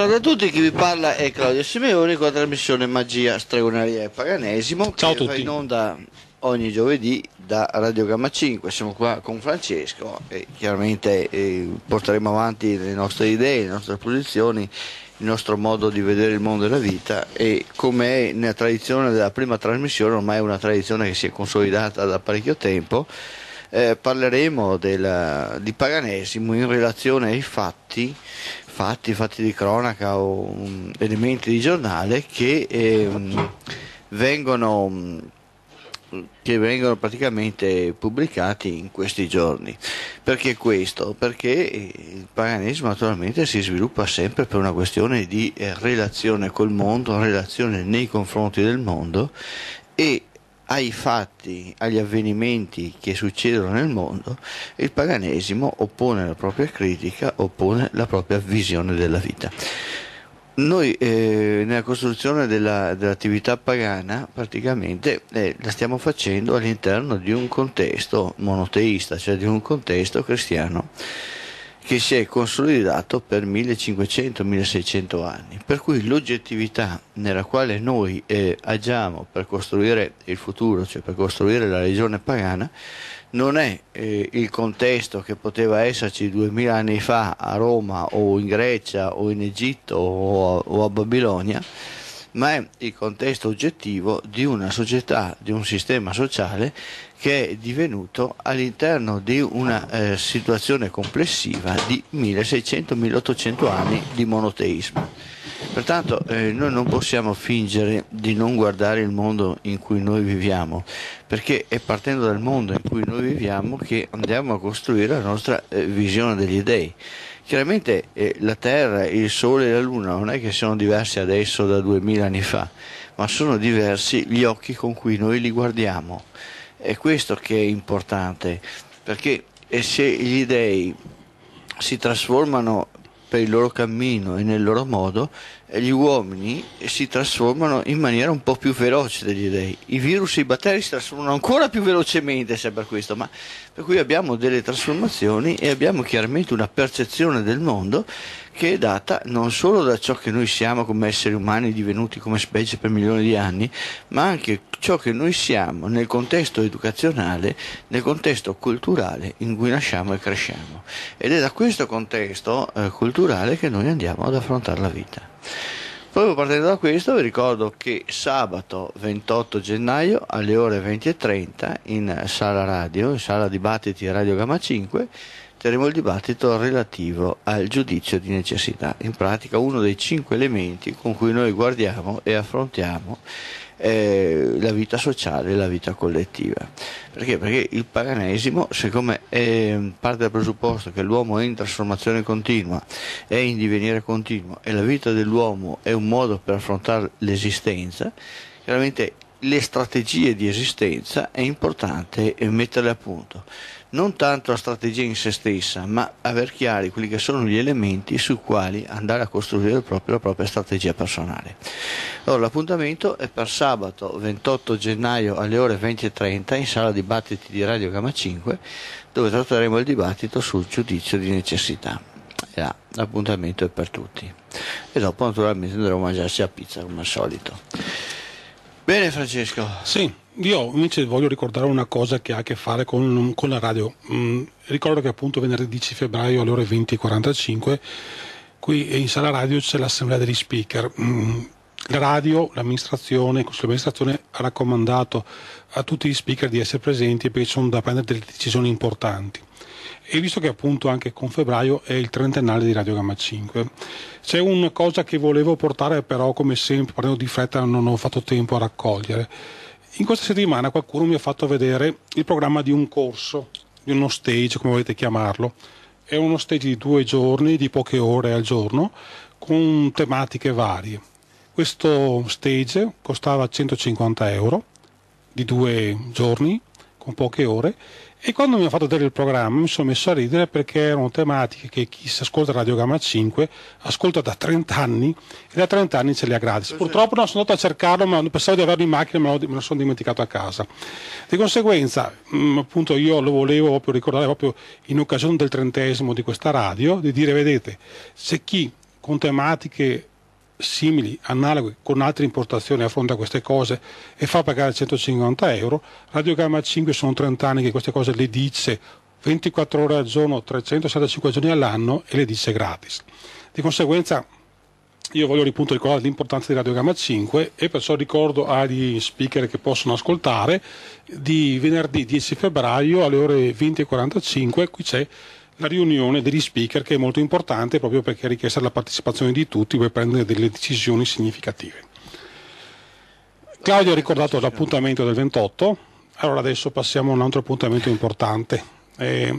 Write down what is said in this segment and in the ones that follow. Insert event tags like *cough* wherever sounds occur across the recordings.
Buongiorno a tutti, chi vi parla è Claudio Simeoni con la trasmissione Magia, Stregoneria e Paganesimo. Ciao a tutti. in onda ogni giovedì da Radio Gamma 5. Siamo qua con Francesco e chiaramente eh, porteremo avanti le nostre idee, le nostre posizioni, il nostro modo di vedere il mondo e la vita e come è nella tradizione della prima trasmissione, ormai è una tradizione che si è consolidata da parecchio tempo. Eh, parleremo della, di paganesimo in relazione ai fatti fatti, fatti di cronaca o um, elementi di giornale che, eh, vengono, mm, che vengono praticamente pubblicati in questi giorni. Perché questo? Perché eh, il paganesimo naturalmente si sviluppa sempre per una questione di eh, relazione col mondo, relazione nei confronti del mondo e ai fatti, agli avvenimenti che succedono nel mondo, il paganesimo oppone la propria critica, oppone la propria visione della vita. Noi eh, nella costruzione della, dell'attività pagana praticamente eh, la stiamo facendo all'interno di un contesto monoteista, cioè di un contesto cristiano che si è consolidato per 1500-1600 anni, per cui l'oggettività nella quale noi eh, agiamo per costruire il futuro, cioè per costruire la religione pagana, non è eh, il contesto che poteva esserci duemila anni fa a Roma o in Grecia o in Egitto o a, o a Babilonia, ma è il contesto oggettivo di una società, di un sistema sociale che è divenuto all'interno di una eh, situazione complessiva di 1600-1800 anni di monoteismo. Pertanto eh, noi non possiamo fingere di non guardare il mondo in cui noi viviamo, perché è partendo dal mondo in cui noi viviamo che andiamo a costruire la nostra eh, visione degli dei. Chiaramente eh, la Terra, il Sole e la Luna non è che siano diversi adesso da duemila anni fa, ma sono diversi gli occhi con cui noi li guardiamo. È questo che è importante, perché eh, se gli dèi si trasformano per il loro cammino e nel loro modo, eh, gli uomini si trasformano in maniera un po' più veloce degli dei. I virus e i batteri si trasformano ancora più velocemente, sembra questo, ma per cui abbiamo delle trasformazioni e abbiamo chiaramente una percezione del mondo che è data non solo da ciò che noi siamo come esseri umani divenuti come specie per milioni di anni, ma anche ciò che noi siamo nel contesto educazionale, nel contesto culturale in cui nasciamo e cresciamo. Ed è da questo contesto eh, culturale che noi andiamo ad affrontare la vita. Proprio partendo da questo vi ricordo che sabato 28 gennaio alle ore 20.30 in sala radio, in sala dibattiti Radio Gamma 5, terremo il dibattito relativo al giudizio di necessità, in pratica uno dei cinque elementi con cui noi guardiamo e affrontiamo eh, la vita sociale e la vita collettiva. Perché? Perché il paganesimo, siccome parte dal presupposto che l'uomo è in trasformazione continua, è in divenire continuo e la vita dell'uomo è un modo per affrontare l'esistenza, chiaramente le strategie di esistenza è importante metterle a punto non tanto la strategia in se stessa, ma aver chiari quelli che sono gli elementi sui quali andare a costruire proprio la propria strategia personale. Allora, l'appuntamento è per sabato 28 gennaio alle ore 20.30 in sala dibattiti di Radio Gama 5, dove tratteremo il dibattito sul giudizio di necessità. E là, l'appuntamento è per tutti. E dopo naturalmente andremo a mangiarsi la pizza come al solito. Bene Francesco. Sì. Io invece voglio ricordare una cosa che ha a che fare con, con la radio. Mm, ricordo che appunto venerdì 10 febbraio alle ore 20.45 qui eh, in sala radio c'è l'assemblea degli speaker. Mm, la radio, l'amministrazione, il consiglio di amministrazione ha raccomandato a tutti gli speaker di essere presenti perché sono da prendere delle decisioni importanti. E visto che appunto anche con febbraio è il trentennale di Radio Gamma 5, c'è una cosa che volevo portare però come sempre, parlando di fretta non ho fatto tempo a raccogliere in questa settimana qualcuno mi ha fatto vedere il programma di un corso, di uno stage, come volete chiamarlo. È uno stage di due giorni, di poche ore al giorno, con tematiche varie. Questo stage costava 150 euro, di due giorni, con poche ore, e quando mi ha fatto vedere il programma mi sono messo a ridere perché erano tematiche che chi si ascolta Radio Gamma 5 ascolta da 30 anni e da 30 anni ce le ha gratis. Purtroppo non sono andato a cercarlo, ma pensavo di averlo in macchina, ma me lo sono dimenticato a casa. Di conseguenza, mh, mm, appunto, io lo volevo proprio ricordare proprio in occasione del trentesimo di questa radio, di dire, vedete, se chi con tematiche simili, analoghi, con altre importazioni a fronte a queste cose e fa pagare 150 euro. Radiogamma 5 sono 30 anni che queste cose le dice 24 ore al giorno, 365 giorni all'anno e le dice gratis. Di conseguenza io voglio appunto ricordare l'importanza di Radiogamma 5 e perciò ricordo agli speaker che possono ascoltare di venerdì 10 febbraio alle ore 20.45 qui c'è la riunione degli speaker che è molto importante proprio perché è richiesta la partecipazione di tutti per prendere delle decisioni significative. Claudio ha ricordato l'appuntamento del 28, allora adesso passiamo a un altro appuntamento importante. Eh,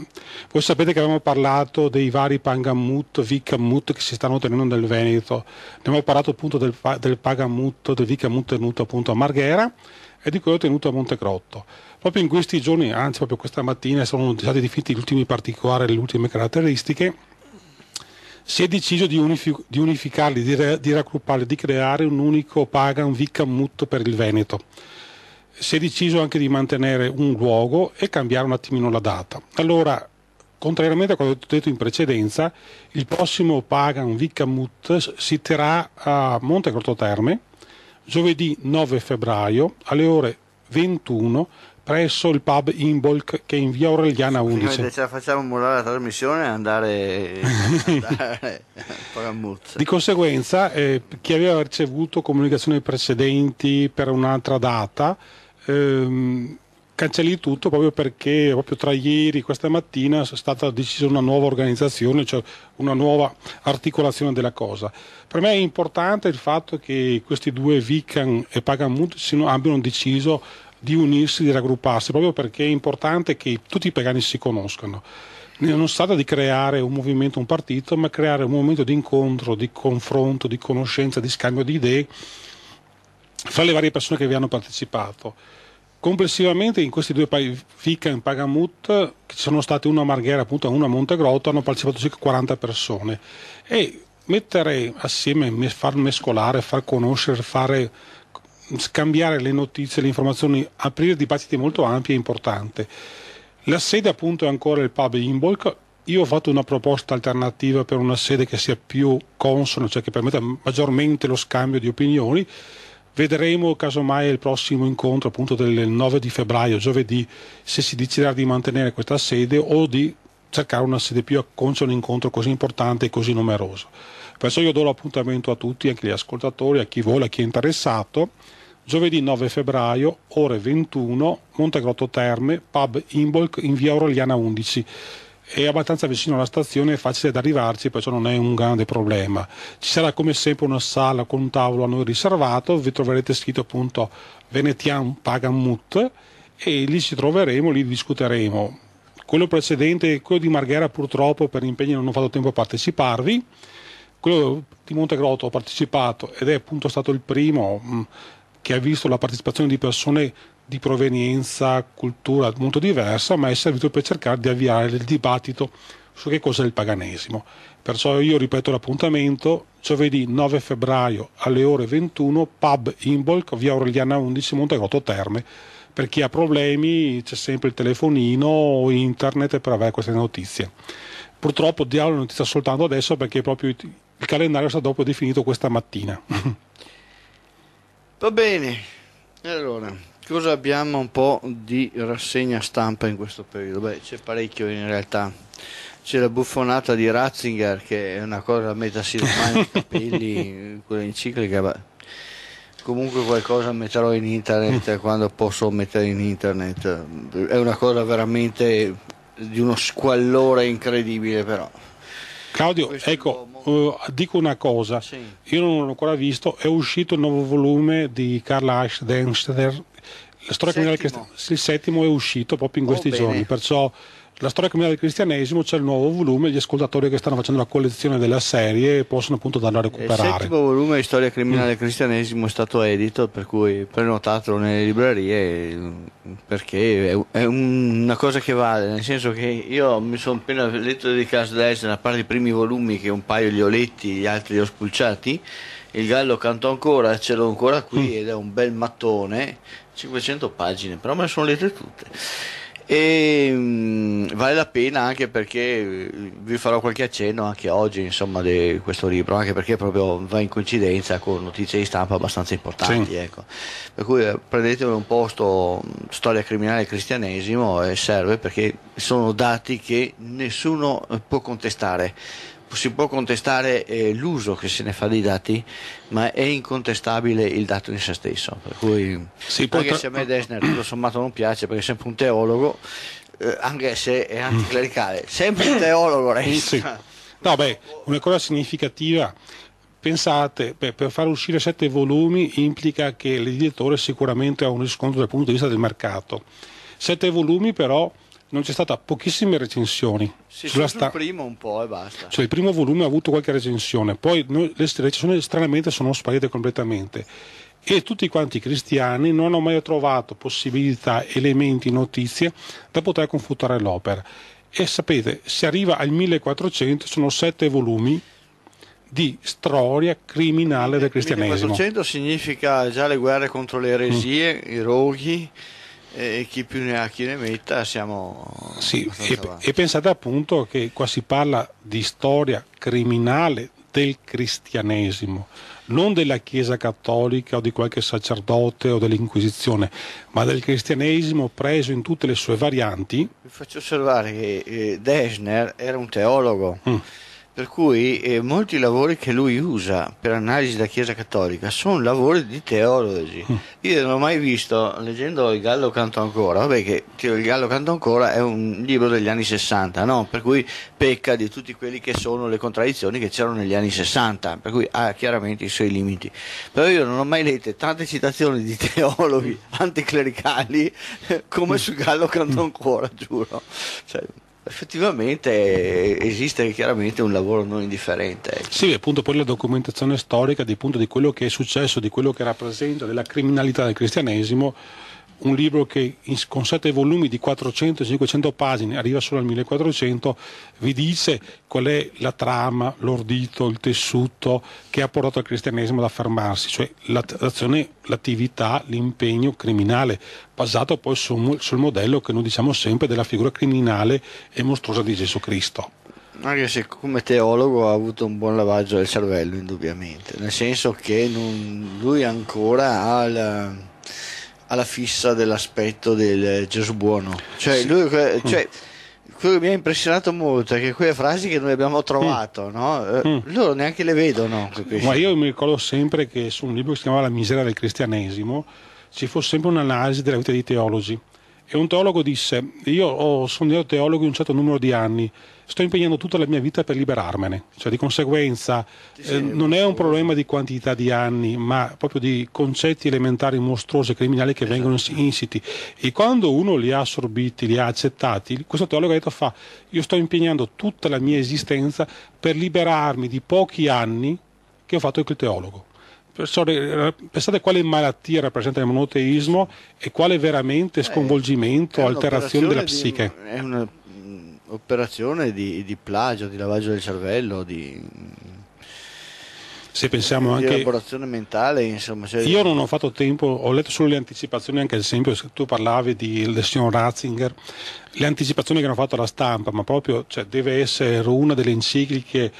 voi sapete che abbiamo parlato dei vari Pangamut, Vicamut che si stanno tenendo nel Veneto, abbiamo parlato appunto del, del Pagamut, del Vicamut tenuto appunto a Marghera e di quello tenuto a Montecrotto. Proprio in questi giorni, anzi proprio questa mattina, sono stati definiti gli ultimi particolari, le ultime caratteristiche, si è deciso di, unific- di unificarli, di, re- di, raggrupparli, di creare un unico Pagan Vicammut per il Veneto. Si è deciso anche di mantenere un luogo e cambiare un attimino la data. Allora, contrariamente a quello ho detto in precedenza, il prossimo Pagan Vicammut si terrà a Monte Terme giovedì 9 febbraio alle ore 21 presso il pub Imbolc che è in via Aureliana 11. Prima ce la facciamo mollare la trasmissione e andare, andare a Di conseguenza, eh, chi aveva ricevuto comunicazioni precedenti per un'altra data, ehm, cancelli tutto proprio perché proprio tra ieri e questa mattina è stata decisa una nuova organizzazione, cioè una nuova articolazione della cosa. Per me è importante il fatto che questi due Vican e Pagamut abbiano deciso di unirsi, di raggrupparsi, proprio perché è importante che tutti i pagani si conoscano. Non si tratta di creare un movimento, un partito, ma creare un momento di incontro, di confronto, di conoscenza, di scambio di idee fra le varie persone che vi hanno partecipato. Complessivamente in questi due paesi, Fica e Pagamut, che ci sono state una a Marghera e una a Montegrotto, hanno partecipato circa 40 persone. E mettere assieme, far mescolare, far conoscere, fare scambiare le notizie, le informazioni, aprire dibattiti molto ampi è importante. La sede appunto è ancora il pub Imbolc. Io ho fatto una proposta alternativa per una sede che sia più consona, cioè che permetta maggiormente lo scambio di opinioni. Vedremo casomai il prossimo incontro appunto del 9 di febbraio, giovedì, se si deciderà di mantenere questa sede o di cercare una sede più acconcia a un incontro così importante e così numeroso. Perciò io do l'appuntamento a tutti, anche agli ascoltatori, a chi vuole, a chi è interessato. Giovedì 9 febbraio, ore 21, Montecrotto Terme, pub Imbolc in via Aureliana 11. È abbastanza vicino alla stazione, è facile da arrivarci, perciò non è un grande problema. Ci sarà come sempre una sala con un tavolo a noi riservato, vi troverete scritto appunto Venetian Pagamut e lì ci troveremo, lì discuteremo. Quello precedente, quello di Marghera purtroppo per impegni non ho fatto tempo a parteciparvi, quello di Montegrotto ho partecipato ed è appunto stato il primo mm, che ha visto la partecipazione di persone di provenienza, cultura molto diversa, ma è servito per cercare di avviare il dibattito su che cos'è il paganesimo. Perciò io ripeto l'appuntamento, giovedì 9 febbraio alle ore 21, pub in bulk, via Aureliana 11, Montegrotto Terme. Per chi ha problemi c'è sempre il telefonino o internet per avere queste notizie. Purtroppo diavolo notizia soltanto adesso perché proprio il calendario è stato definito questa mattina. *laughs* Va bene, allora, cosa abbiamo un po' di rassegna stampa in questo periodo? Beh, c'è parecchio in realtà. C'è la buffonata di Ratzinger che è una cosa a mettersi le mani nei capelli, *laughs* quella enciclica, ma comunque qualcosa metterò in internet *laughs* quando posso mettere in internet. È una cosa veramente di uno squallore incredibile però. Claudio, Questo ecco, uh, dico una cosa, sì. io non l'ho ancora visto, è uscito il nuovo volume di Karl Eichdenster, la storia criminale che il settimo è uscito proprio in oh, questi oh, giorni, perciò la storia criminale del cristianesimo c'è il nuovo volume, gli ascoltatori che stanno facendo la collezione della serie possono appunto andarlo a recuperare. Il settimo volume di storia criminale del mm. cristianesimo è stato edito, per cui prenotatelo nelle librerie perché è una cosa che vale, nel senso che io mi sono appena letto di Casdelsen, a parte i primi volumi che un paio li ho letti, gli altri li ho spulciati il gallo canto ancora, ce l'ho ancora qui mm. ed è un bel mattone, 500 pagine, però me le sono lette tutte e mh, mm, vale la pena anche perché eh, vi farò qualche accenno anche oggi insomma di questo libro anche perché proprio va in coincidenza con notizie di stampa abbastanza importanti sì. ecco. per cui eh, prendetelo un posto storia criminale e cristianesimo e serve perché sono dati che nessuno eh, può contestare si può contestare eh, l'uso che se ne fa dei dati, ma è incontestabile il dato in se stesso. Per cui, sì, anche se a me Desner tutto sommato non piace, perché è sempre un teologo, eh, anche se è anticlericale, sempre un teologo *laughs* resta. No, beh, una cosa significativa pensate, per, per far uscire sette volumi implica che l'editore sicuramente ha un riscontro dal punto di vista del mercato. Sette volumi però non c'è stata pochissime recensioni. Sì, sulla sta... sul primo un po' e basta. Cioè il primo volume ha avuto qualche recensione, poi noi, le recensioni stranamente sono sparite completamente e tutti quanti i cristiani non hanno mai trovato possibilità, elementi, notizie da poter confutare l'opera. E sapete, si arriva al 1400, sono sette volumi di storia criminale del cristianesimo. 1400 significa già le guerre contro le eresie, mm. i roghi, e chi più ne ha chi ne metta siamo sì, e, e, pensate appunto che qua si parla di storia criminale del cristianesimo non della chiesa cattolica o di qualche sacerdote o dell'inquisizione ma del cristianesimo preso in tutte le sue varianti vi faccio osservare che eh, Deschner era un teologo mm per cui eh, molti lavori che lui usa per analisi della Chiesa Cattolica sono lavori di teologi. Mm. Io non ho mai visto, leggendo Il Gallo Canto Ancora, vabbè che Il Gallo Canto Ancora è un libro degli anni 60, no? per cui pecca di tutti quelli che sono le contraddizioni che c'erano negli anni 60, per cui ha chiaramente i suoi limiti. Però io non ho mai letto tante citazioni di *laughs* teologi anticlericali eh, come mm. sul Gallo Canto Ancora, giuro. Cioè, Effettivamente eh, esiste chiaramente un lavoro non indifferente. Ecco. Sì, appunto poi la documentazione storica di, appunto, di quello che è successo, di quello che rappresenta, della criminalità del cristianesimo un libro che con sette volumi di 400-500 pagine arriva solo al 1400, vi dice qual è la trama, l'ordito, il tessuto che ha portato al cristianesimo ad affermarsi, cioè l'azione, l'attività, l'impegno criminale, basato poi sul, sul modello che noi diciamo sempre della figura criminale e mostruosa di Gesù Cristo. Anche se come teologo ha avuto un buon lavaggio del cervello, indubbiamente, nel senso che non, lui ancora ha la alla fissa dell'aspetto del Gesù buono. Cioè, sì. lui, mm. cioè, quello che mi ha impressionato molto è che quelle frasi che noi abbiamo trovato, mm. no? Eh, mm. loro neanche le vedono. Capisci? Ma io mi ricordo sempre che su un libro che si chiamava La misera del cristianesimo ci fosse sempre un'analisi della vita dei teologi. E un teologo disse: Io ho sognato teologo in un certo numero di anni sto impegnando tutta la mia vita per liberarmene, cioè di conseguenza eh, non è un problema di quantità di anni, ma proprio di concetti elementari mostruosi e criminali che vengono esatto. insiti e quando uno li ha assorbiti, li ha accettati, questo teologo ha detto fa, io sto impegnando tutta la mia esistenza per liberarmi di pochi anni che ho fatto il teologo. Eh, pensate quale malattia rappresenta il monoteismo e quale veramente eh, sconvolgimento, eh, alterazione della psiche. Di, è una operazione di, di plagio, di lavaggio del cervello, di se pensiamo anche elaborazione mentale insomma cioè... io non ho fatto tempo ho letto solo le anticipazioni anche ad esempio tu parlavi di, del signor Ratzinger le anticipazioni che hanno fatto la stampa ma proprio cioè, deve essere una delle encicliche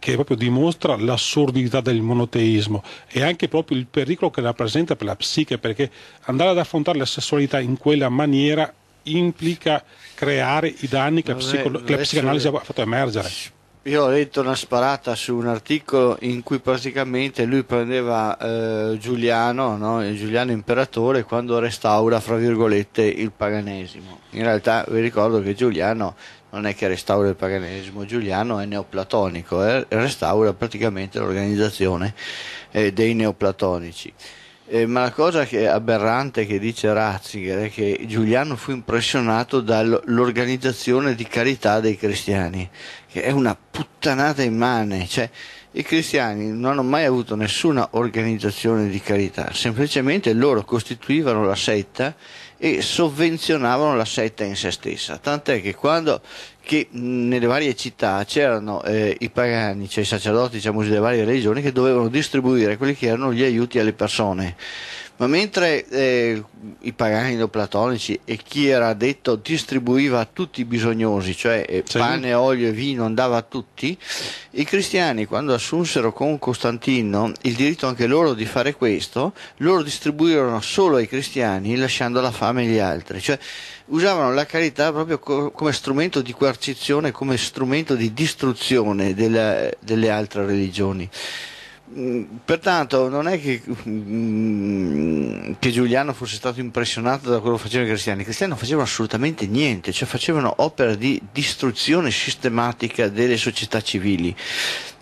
che proprio dimostra l'assurdità del monoteismo e anche proprio il pericolo che rappresenta per la psiche perché andare ad affrontare la sessualità in quella maniera implica creare i danni che, psicolo- che la psicanalisi ha fatto emergere. Io ho letto una sparata su un articolo in cui praticamente lui prendeva eh, Giuliano, no? Giuliano imperatore, quando restaura, fra virgolette, il paganesimo. In realtà vi ricordo che Giuliano non è che restaura il paganesimo, Giuliano è neoplatonico, eh? restaura praticamente l'organizzazione eh, dei neoplatonici. Eh, ma la cosa che è aberrante che dice Ratzinger è che Giuliano fu impressionato dall'organizzazione di carità dei cristiani, che è una puttanata immane, cioè i cristiani non hanno mai avuto nessuna organizzazione di carità, semplicemente loro costituivano la setta e sovvenzionavano la setta in se stessa, tant'è che quando che nelle varie città c'erano eh, i pagani, cioè i sacerdoti diciamo, delle varie religioni che dovevano distribuire quelli che erano gli aiuti alle persone ma mentre eh, i pagani neoplatonici e chi era detto distribuiva a tutti i bisognosi, cioè eh, sì. pane, olio e vino andava a tutti, i cristiani quando assunsero con Costantino il diritto anche loro di fare questo, loro distribuirono solo ai cristiani lasciando la fame agli altri, cioè usavano la carità proprio co- come strumento di coercizione, come strumento di distruzione della, delle altre religioni. Mm, pertanto non è che, mm, che, Giuliano fosse stato impressionato da quello che facevano i cristiani, i cristiani non facevano assolutamente niente, cioè facevano opera di distruzione sistematica delle società civili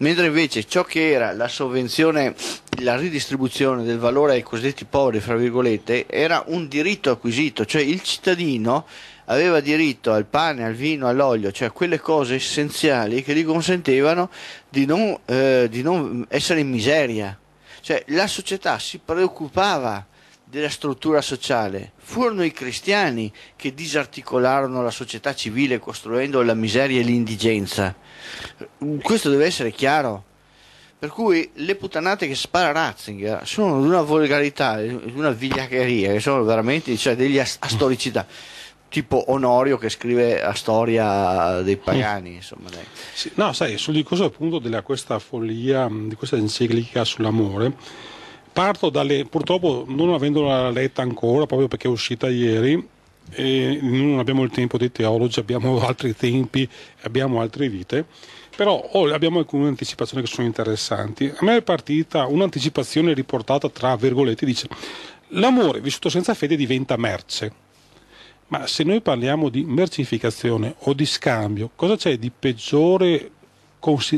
mentre invece ciò che era la sovvenzione, la ridistribuzione del valore ai cosiddetti poveri, fra virgolette, era un diritto acquisito, cioè il cittadino aveva diritto al pane, al vino, all'olio, cioè a quelle cose essenziali che gli consentivano di non, eh, di non essere in miseria. Cioè la società si preoccupava della struttura sociale. Furono i cristiani che disarticolarono la società civile costruendo la miseria e l'indigenza. Questo deve essere chiaro. Per cui le puttanate che spara Ratzinger sono di una volgarità, di una vigliaccheria, che sono veramente cioè, degli astoricità tipo Onorio che scrive la storia dei pagani. Mm. Insomma, sì, no, sai, sul discorso appunto di questa follia, di questa enciclica sull'amore, Parto dalle, purtroppo non avendola letta ancora, proprio perché è uscita ieri, e non abbiamo il tempo dei teologi, abbiamo *laughs* altri tempi, abbiamo altre vite, però oh, abbiamo alcune anticipazioni che sono interessanti. A me è partita un'anticipazione riportata tra virgolette, dice l'amore vissuto senza fede diventa merce. Ma se noi parliamo di mercificazione o di scambio, cosa c'è di peggiore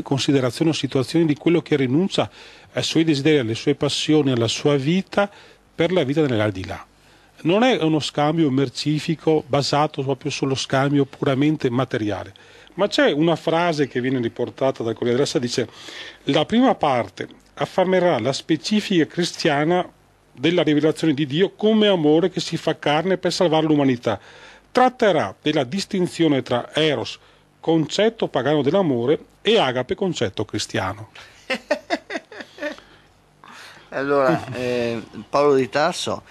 considerazione o situazione di quello che rinuncia ai suoi desideri, alle sue passioni, alla sua vita per la vita nell'aldilà. Non è uno scambio mercifico basato proprio sullo scambio puramente materiale, ma c'è una frase che viene riportata dal Corriere della Sera, dice la prima parte affermerà la specifica cristiana della rivelazione di Dio come amore che si fa carne per salvare l'umanità. Tratterà della distinzione tra eros, e concetto pagano dell'amore e agape concetto cristiano. *laughs* allora, eh, Paolo di Tarso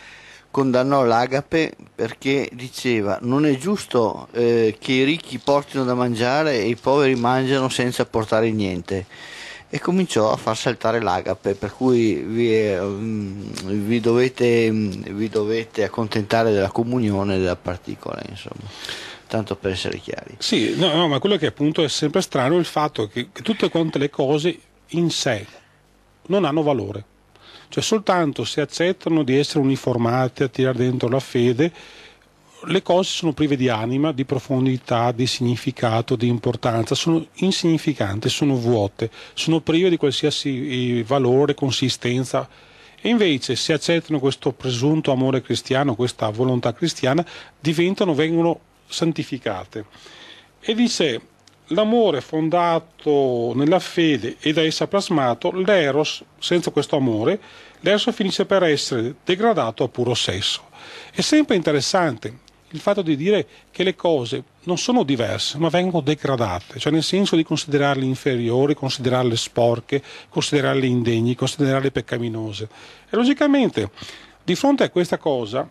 condannò l'agape perché diceva non è giusto eh, che i ricchi portino da mangiare e i poveri mangiano senza portare niente e cominciò a far saltare l'agape per cui vi, eh, mm, vi, dovete, mm, vi dovete accontentare della comunione della particola insomma tanto per essere chiari. Sì, no, no, ma quello che appunto è sempre strano è il fatto che, che tutte quante le cose in sé non hanno valore. Cioè soltanto se accettano di essere uniformate, a tirare dentro la fede, le cose sono prive di anima, di profondità, di significato, di importanza, sono insignificanti, sono vuote, sono prive di qualsiasi eh, valore, consistenza. E invece, se accettano questo presunto amore cristiano, questa volontà cristiana, diventano, vengono santificate. E disse, l'amore fondato nella fede e da essa plasmato, l'eros, senza questo amore, l'eros finisce per essere degradato a puro sesso. È sempre interessante il fatto di dire che le cose non sono diverse, ma vengono degradate, cioè nel senso di considerarle inferiori, considerarle sporche, considerarle indegni, considerarle peccaminose. E logicamente, di fronte a questa cosa,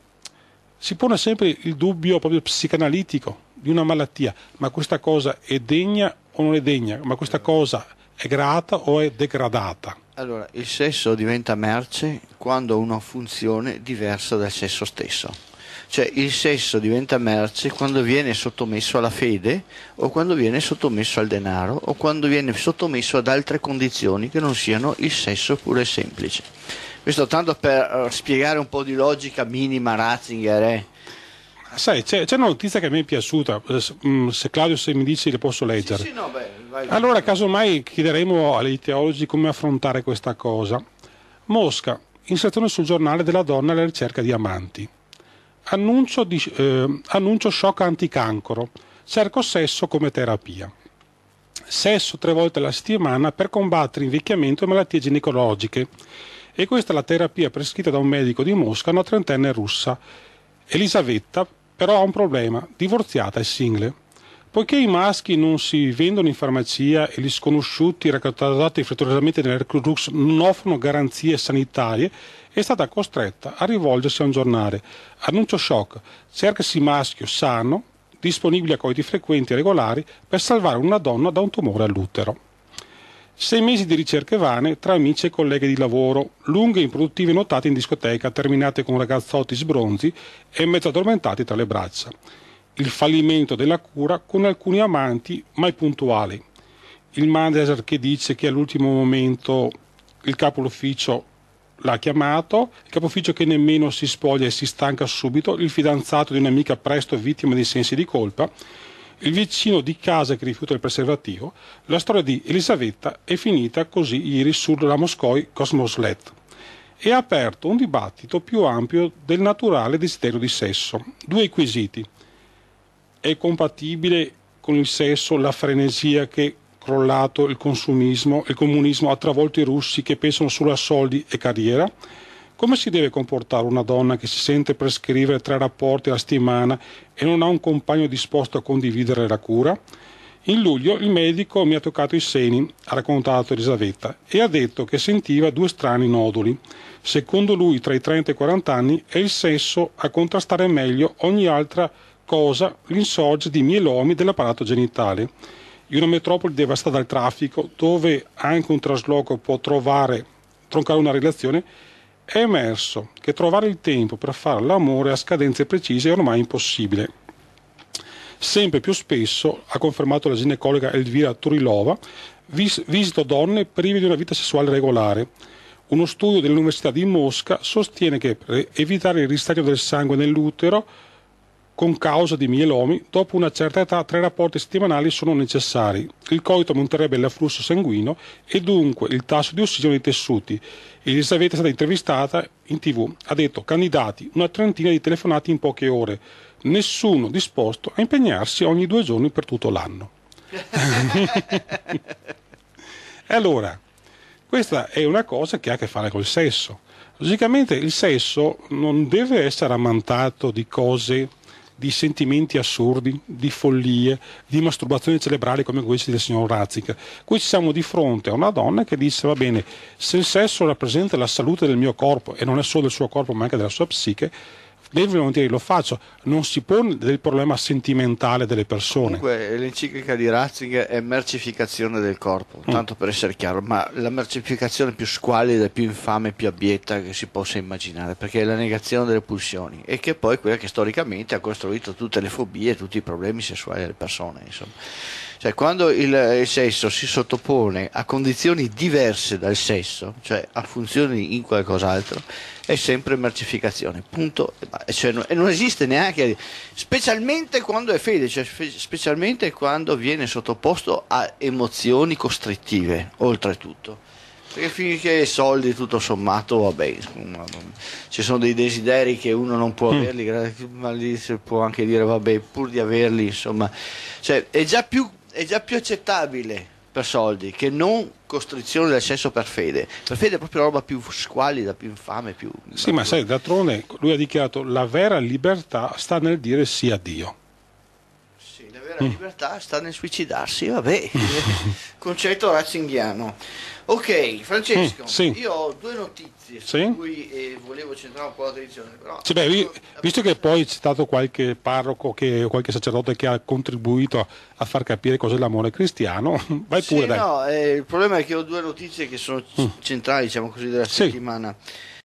si pone sempre il dubbio proprio psicanalitico di una malattia, ma questa cosa è degna o non è degna, ma questa cosa è grata o è degradata. Allora, il sesso diventa merce quando ha una funzione diversa dal sesso stesso. Cioè il sesso diventa merce quando viene sottomesso alla fede o quando viene sottomesso al denaro o quando viene sottomesso ad altre condizioni che non siano il sesso pure semplice. Questo tanto per eh, spiegare un po' di logica minima Ratzinger. Eh. Sai, c'è, c'è, una notizia che a me è piaciuta, eh, mm, se Claudio se mi dici le posso leggere. Sì, sì, no, beh, vai, allora, casomai chiederemo agli teologi come affrontare questa cosa. Mosca, inserzione sul giornale della donna alla ricerca di amanti. Annuncio, di, eh, annuncio shock anticancro. Cerco sesso come terapia. Sesso tre volte alla settimana per combattere invecchiamento e malattie ginecologiche e questa è la terapia prescritta da un medico di Mosca una trentenne russa. Elisavetta però ha un problema, divorziata e single. Poiché i maschi non si vendono in farmacia e gli sconosciuti raccattati frettolosamente nelle non offrono garanzie sanitarie, è stata costretta a rivolgersi a un giornale. Annuncio shock, cercasi maschio sano, disponibile a coiti frequenti e regolari per salvare una donna da un tumore all'utero. Sei mesi di ricerche vane tra amici e colleghe di lavoro, lunghe e improduttive notate in discoteca, terminate con ragazzotti sbronzi e mezzo addormentati tra le braccia. Il fallimento della cura con alcuni amanti mai puntuali. Il manager che dice che all'ultimo momento il capo ufficio l'ha chiamato, il capo ufficio che nemmeno si spoglia e si stanca subito, il fidanzato di un'amica presto vittima di sensi di colpa, il vicino di casa che rifiuta il preservativo, la storia di Elisavetta è finita così ieri sulla Moscoi Cosmoslet e ha aperto un dibattito più ampio del naturale desiderio di sesso. Due quesiti. È compatibile con il sesso la frenesia che crollato il consumismo e il comunismo ha travolto i russi che pensano solo a soldi e carriera? Come si deve comportare una donna che si sente prescrivere tre rapporti alla settimana e non ha un compagno disposto a condividere la cura? In luglio il medico mi ha toccato i seni, ha raccontato Elisabetta, e ha detto che sentiva due strani noduli. Secondo lui, tra i 30 e i 40 anni, è il sesso a contrastare meglio ogni altra cosa l'insorge di mielomi dell'apparato genitale. In una metropoli devastata dal traffico, dove anche un trasloco può trovare, troncare una relazione, è emerso che trovare il tempo per fare l'amore a scadenze precise è ormai impossibile. Sempre più spesso, ha confermato la ginecologa Elvira Turilova, vis- visito donne prive di una vita sessuale regolare. Uno studio dell'Università di Mosca sostiene che per evitare il ristagno del sangue nell'utero con causa di mielomi, dopo una certa età tre rapporti settimanali sono necessari. Il coito monterebbe l'afflusso sanguigno e dunque il tasso di ossigeno dei tessuti. Elisabetta è stata intervistata in tv, ha detto candidati una trentina di telefonate in poche ore, nessuno disposto a impegnarsi ogni due giorni per tutto l'anno. *laughs* e allora, questa è una cosa che ha a che fare col sesso. Logicamente il sesso non deve essere ammantato di cose di sentimenti assurdi, di follie, di masturbazioni cerebrali come questi del signor Razzic. Qui siamo di fronte a una donna che dice va bene, se il sesso rappresenta la salute del mio corpo e non è solo del suo corpo ma anche della sua psiche, lei volentieri lo faccio, non si pone del problema sentimentale delle persone. Comunque l'enciclica di Ratzinger è mercificazione del corpo, mm. tanto per essere chiaro, ma la mercificazione più squallida, più infame, più abietta che si possa immaginare, perché è la negazione delle pulsioni e che è poi quella che storicamente ha costruito tutte le fobie e tutti i problemi sessuali delle persone. Insomma. Cioè, quando il, il, sesso si sottopone a condizioni diverse dal sesso, cioè a funzioni in qualcos'altro, è sempre mercificazione. Punto. E, cioè, non, e non esiste neanche, specialmente quando è fede, cioè, specialmente quando viene sottoposto a emozioni costrittive, oltretutto perché finché soldi tutto sommato vabbè ci sono dei desideri che uno non può mm. averli ma lì si può anche dire vabbè pur di averli insomma cioè è già più è già più accettabile per soldi che non costrizione del senso per fede. Per fede è proprio la roba più squallida, più infame. Più, sì, ma più... sai, d'altronde lui ha dichiarato la vera libertà sta nel dire sì a Dio sì, la vera mm. libertà sta nel suicidarsi, vabbè, *laughs* concetto razzinghiano. Ok, Francesco, mm, sì. io ho due notizie sì? su cui eh, volevo centrare un po' l'attenzione. Però sì, beh, vi, visto che poi c'è stato qualche parroco o qualche sacerdote che ha contribuito a far capire cos'è l'amore cristiano, *laughs* vai pure. Sì, no, eh, il problema è che ho due notizie che sono mm. centrali, diciamo così, della settimana.